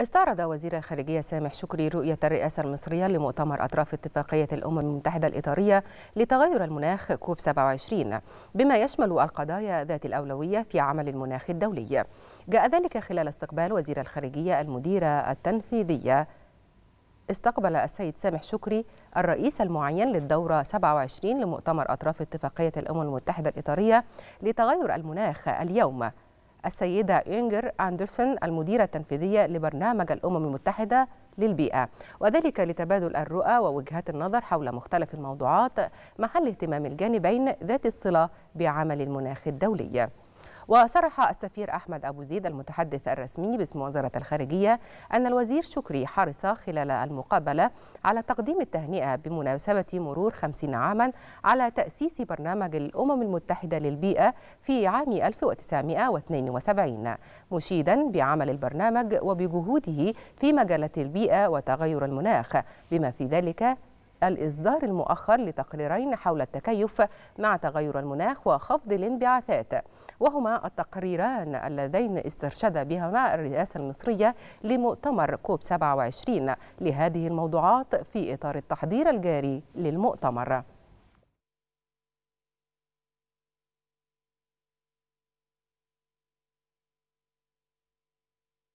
استعرض وزير خارجية سامح شكري رؤية الرئاسة المصرية لمؤتمر أطراف اتفاقية الأمم المتحدة الإطارية لتغير المناخ كوب 27 بما يشمل القضايا ذات الأولوية في عمل المناخ الدولي جاء ذلك خلال استقبال وزير الخارجية المديرة التنفيذية استقبل السيد سامح شكري الرئيس المعين للدورة 27 لمؤتمر أطراف اتفاقية الأمم المتحدة الإطارية لتغير المناخ اليوم السيدة إنجر أندرسون المديرة التنفيذية لبرنامج الأمم المتحدة للبيئة وذلك لتبادل الرؤى ووجهات النظر حول مختلف الموضوعات محل اهتمام الجانبين ذات الصلة بعمل المناخ الدولي وصرح السفير أحمد أبو زيد المتحدث الرسمي باسم وزارة الخارجية أن الوزير شكري حرص خلال المقابلة على تقديم التهنئة بمناسبة مرور 50 عاما على تأسيس برنامج الأمم المتحدة للبيئة في عام 1972 مشيدا بعمل البرنامج وبجهوده في مجالات البيئة وتغير المناخ بما في ذلك الإصدار المؤخر لتقريرين حول التكيف مع تغير المناخ وخفض الانبعاثات وهما التقريران اللذين استرشد بهما الرئاسة المصرية لمؤتمر كوب 27 لهذه الموضوعات في إطار التحضير الجاري للمؤتمر